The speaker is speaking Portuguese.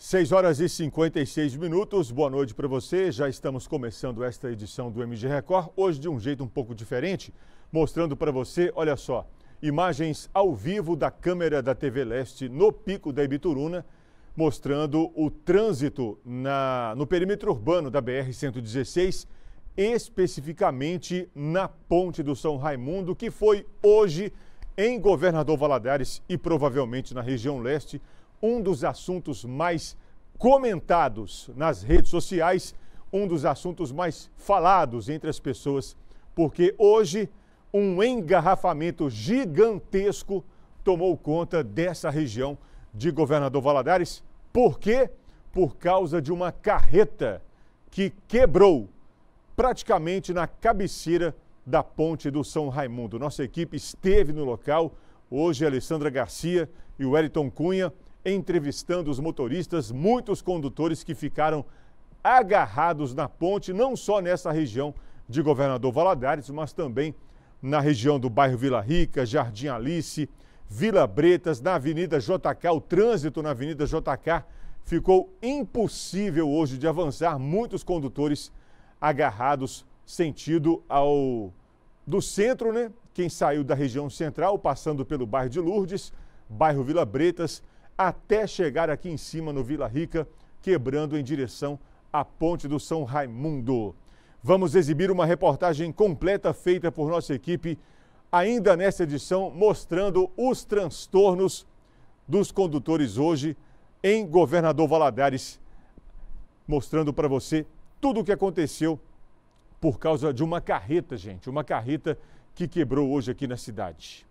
6 horas e 56 minutos, boa noite para você. Já estamos começando esta edição do MG Record, hoje de um jeito um pouco diferente, mostrando para você, olha só, imagens ao vivo da câmera da TV Leste no pico da Ibituruna, mostrando o trânsito na, no perímetro urbano da BR-116, especificamente na ponte do São Raimundo, que foi hoje em Governador Valadares e provavelmente na região leste um dos assuntos mais comentados nas redes sociais, um dos assuntos mais falados entre as pessoas, porque hoje um engarrafamento gigantesco tomou conta dessa região de Governador Valadares. Por quê? Por causa de uma carreta que quebrou praticamente na cabeceira da ponte do São Raimundo. Nossa equipe esteve no local. Hoje, a Alessandra Garcia e o Wellington Cunha entrevistando os motoristas, muitos condutores que ficaram agarrados na ponte, não só nessa região de Governador Valadares, mas também na região do bairro Vila Rica, Jardim Alice, Vila Bretas, na Avenida JK. O trânsito na Avenida JK ficou impossível hoje de avançar, muitos condutores agarrados sentido ao do centro, né? Quem saiu da região central, passando pelo bairro de Lourdes, bairro Vila Bretas, até chegar aqui em cima no Vila Rica, quebrando em direção à Ponte do São Raimundo. Vamos exibir uma reportagem completa feita por nossa equipe ainda nesta edição, mostrando os transtornos dos condutores hoje em Governador Valadares, mostrando para você tudo o que aconteceu por causa de uma carreta, gente, uma carreta que quebrou hoje aqui na cidade.